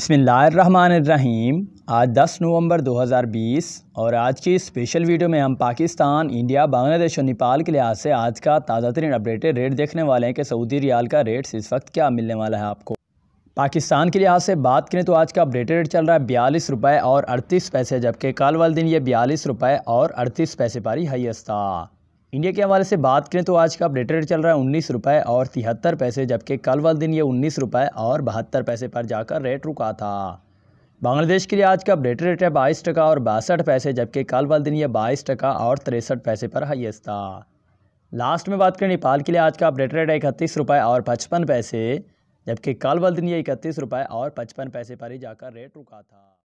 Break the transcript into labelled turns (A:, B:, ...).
A: बसमीम आज 10 नवंबर 2020 और आज की स्पेशल वीडियो में हम पाकिस्तान इंडिया बांग्लादेश और नेपाल के लिहाज से आज का ताज़ा तरीन अपडेटेड रेट देखने वाले हैं कि सऊदी रियाल का रेट इस वक्त क्या मिलने वाला है आपको पाकिस्तान के लिहाज से बात करें तो आज का अपडेटेड रेट चल रहा है बयालीस रुपये और अड़तीस पैसे जबकि कल वाले दिन ये बयालीस रुपये और अड़तीस पैसे पारी हाइस्ता इंडिया के हवाले से बात करें तो आज का अपडेट रेट चल रहा है उन्नीस रुपये और तिहत्तर पैसे जबकि कल वाले दिन ये उन्नीस रुपये और बहत्तर पैसे पर जाकर रेट रुका था बांग्लादेश के लिए आज का अपडेट रेट है बाईस टका और बासठ पैसे जबकि कल वाले दिन ये बाईस टका और तिरसठ पैसे पर हाइस्ट था लास्ट में बात करें नेपाल के लिए आज का अपडेट रेट है इकतीस रुपये और पचपन पैसे जबकि कल वाले दिन ये इकतीस रुपये और पचपन पैसे पर ही जाकर रेट रुका था